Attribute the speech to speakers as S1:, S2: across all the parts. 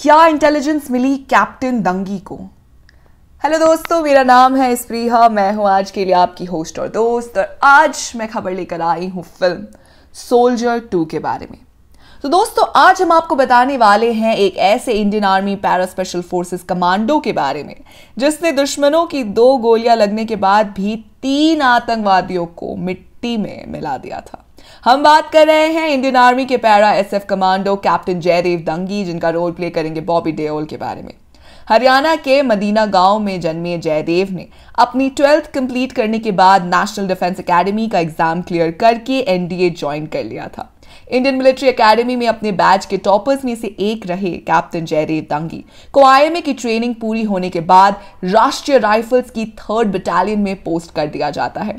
S1: क्या इंटेलिजेंस मिली कैप्टन दंगी को हेलो दोस्तों मेरा नाम है स्प्रीहा मैं हूं आज के लिए आपकी होस्ट और दोस्त और आज मैं खबर लेकर आई हूँ फिल्म सोल्जर टू के बारे में तो दोस्तों आज हम आपको बताने वाले हैं एक ऐसे Indian army para special forces commando के बारे में जिसने दुश्मनों की दो गोलियां लगने के बाद भी तीन आतंकवादियों को मिट्टी में मिला दिया था हम बात कर रहे हैं इंडियन आर्मी के para SF commando captain Jaidev Dangi जिनका रोल प्ले करेंगे बॉबी डेओल के बारे में हरियाणा के मदीना गांव में जन्मे जयदेव ने अपनी ट्वेल्थ कंप्लीट करने के बाद नेशनल डिफेंस एकेडमी का एग्जाम क्लियर करके एनडीए ज्वाइन कर लिया था इंडियन मिलिट्री एकेडमी में अपने बैच के टॉपर्स में से एक रहे कैप्टन जयदेव दंगी को आईएमए की ट्रेनिंग पूरी होने के बाद राष्ट्रीय राइफल्स की थर्ड बटालियन में पोस्ट कर दिया जाता है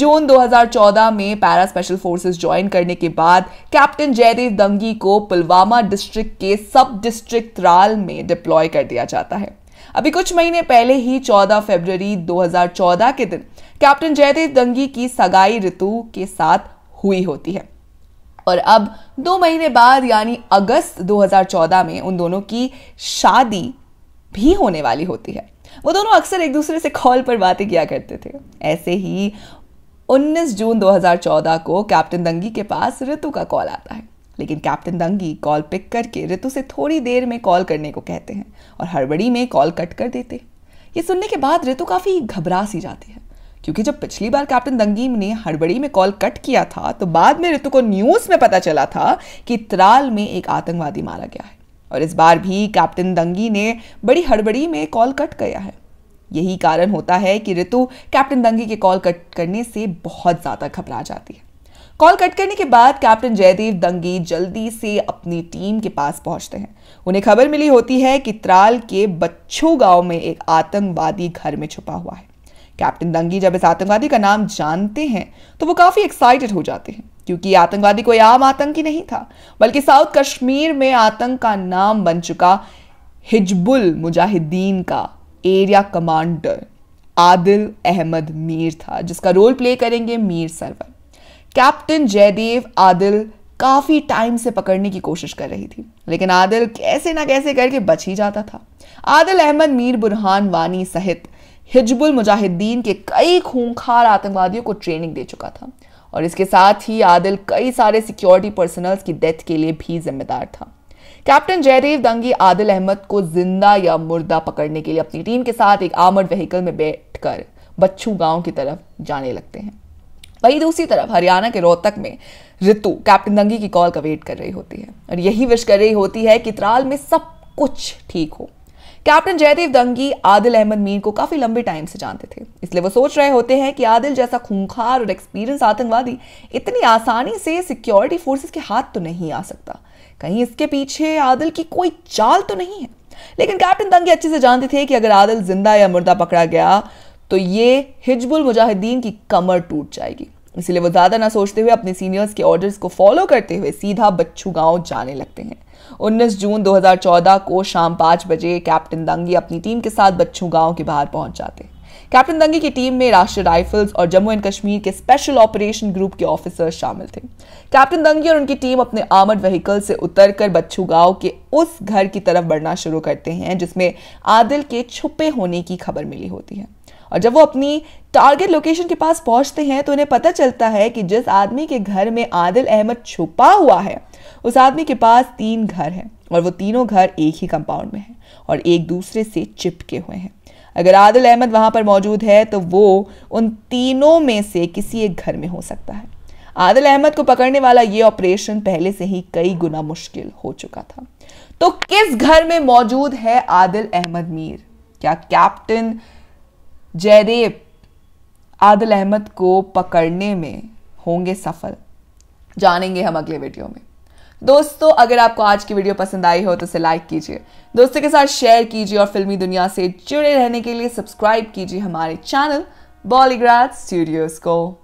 S1: जून 2014 में पैरा स्पेशल फोर्सेस ज्वाइन करने के बाद कैप्टन जयदेव दंगी को पुलवामा डिस्ट्रिक्ट के सब डिस्ट्रिक्ट त्राल में डिप्लॉय कर दिया जाता है अभी कुछ महीने पहले ही 14 फरवरी 2014 के दिन कैप्टन जयदेव दंगी की सगाई ऋतु के साथ हुई होती है और अब दो महीने बाद यानी अगस्त 2014 में उन दोनों की शादी भी होने वाली होती है वो दोनों अक्सर एक दूसरे से कॉल पर बातें किया करते थे ऐसे ही 19 जून 2014 को कैप्टन दंगी के पास ऋतु का कॉल आता है लेकिन कैप्टन दंगी कॉल पिक करके ऋतु से थोड़ी देर में कॉल करने को कहते हैं और हड़बड़ी में कॉल कट कर देते ये सुनने के बाद ऋतु काफ़ी घबरा सी जाती है क्योंकि जब पिछली बार कैप्टन दंगीम ने हड़बड़ी में कॉल कट किया था तो बाद में ऋतु को न्यूज में पता चला था कि त्राल में एक आतंकवादी मारा गया है और इस बार भी कैप्टन दंगी ने बड़ी हड़बड़ी में कॉल कट किया है यही कारण होता है कि ऋतु कैप्टन दंगी के कॉल कट करने से बहुत ज़्यादा घबरा जाती है कॉल कट करने के बाद कैप्टन जयदेव दंगी जल्दी से अपनी टीम के पास पहुंचते हैं उन्हें खबर मिली होती है कि त्राल के बच्छू गांव में एक आतंकवादी घर में छुपा हुआ है कैप्टन दंगी जब इस आतंकवादी का नाम जानते हैं तो वो काफी एक्साइटेड हो जाते हैं क्योंकि आतंकवादी कोई आम आतंकी नहीं था बल्कि साउथ कश्मीर में आतंक का नाम बन चुका हिजबुल मुजाहिदीन का एरिया कमांडर आदिल अहमद मीर था जिसका रोल प्ले करेंगे मीर सरवर कैप्टन जयदेव आदिल काफ़ी टाइम से पकड़ने की कोशिश कर रही थी लेकिन आदिल कैसे ना कैसे करके बच ही जाता था आदिल अहमद मीर बुरहान वानी सहित हिजबुल मुजाहिदीन के कई खूंखार आतंकवादियों को ट्रेनिंग दे चुका था और इसके साथ ही आदिल कई सारे सिक्योरिटी पर्सनल्स की डेथ के लिए भी जिम्मेदार था कैप्टन जयदेव दंगी आदिल अहमद को जिंदा या मुर्दा पकड़ने के लिए अपनी टीम के साथ एक आमर्ड व्हीकल में बैठकर बच्छू गांव की तरफ जाने लगते हैं वहीं दूसरी तरफ हरियाणा के रोहतक में रितु कैप्टन दंगी की कॉल का वेट कर रही होती है और यही विश कर रही होती है कि त्राल में सब कुछ ठीक हो कैप्टन जयदेव दंगी आदिल अहमद मीर को काफी लंबे टाइम से जानते थे इसलिए वो सोच रहे होते हैं कि आदिल जैसा खूंखार और एक्सपीरियंस आतंकवादी इतनी आसानी से सिक्योरिटी फोर्सेस के हाथ तो नहीं आ सकता कहीं इसके पीछे आदिल की कोई चाल तो नहीं है लेकिन कैप्टन दंगी अच्छे से जानते थे कि अगर आदिल जिंदा या मुर्दा पकड़ा गया तो ये हिजबुल मुजाहिदीन की कमर टूट जाएगी इसलिए वो ज़्यादा ना सोचते हुए अपने सीनियर्स के ऑर्डर्स को फॉलो करते हुए सीधा बच्चू गांव जाने लगते हैं 19 जून 2014 को शाम पाँच बजे कैप्टन दंगी अपनी टीम के साथ बच्चू गांव के बाहर पहुंच जाते हैं कैप्टन दंगी की टीम में राष्ट्रीय राइफल्स और जम्मू एंड कश्मीर के स्पेशल ऑपरेशन ग्रुप के ऑफिसर्स शामिल थे कैप्टन दंगी और उनकी टीम अपने आर्मड व्हीकल से उतरकर बच्चू गांव के उस घर की तरफ बढ़ना शुरू करते हैं जिसमें आदिल के छुपे होने की खबर मिली होती है और जब वो अपनी टारगेट लोकेशन के पास पहुंचते हैं तो उन्हें पता चलता है कि जिस आदमी के घर में आदिल अहमद छुपा हुआ है उस आदमी के पास तीन घर हैं और वो तीनों घर एक ही कंपाउंड में हैं और एक दूसरे से चिपके हुए हैं अगर आदिल अहमद वहाँ पर मौजूद है तो वो उन तीनों में से किसी एक घर में हो सकता है आदिल अहमद को पकड़ने वाला ये ऑपरेशन पहले से ही कई गुना मुश्किल हो चुका था तो किस घर में मौजूद है आदिल अहमद मीर क्या कैप्टन जयदेव आदल अहमद को पकड़ने में होंगे सफल जानेंगे हम अगले वीडियो में दोस्तों अगर आपको आज की वीडियो पसंद आई हो तो इसे लाइक कीजिए दोस्तों के साथ शेयर कीजिए और फिल्मी दुनिया से जुड़े रहने के लिए सब्सक्राइब कीजिए हमारे चैनल बॉलीग्राज स्टूडियोज को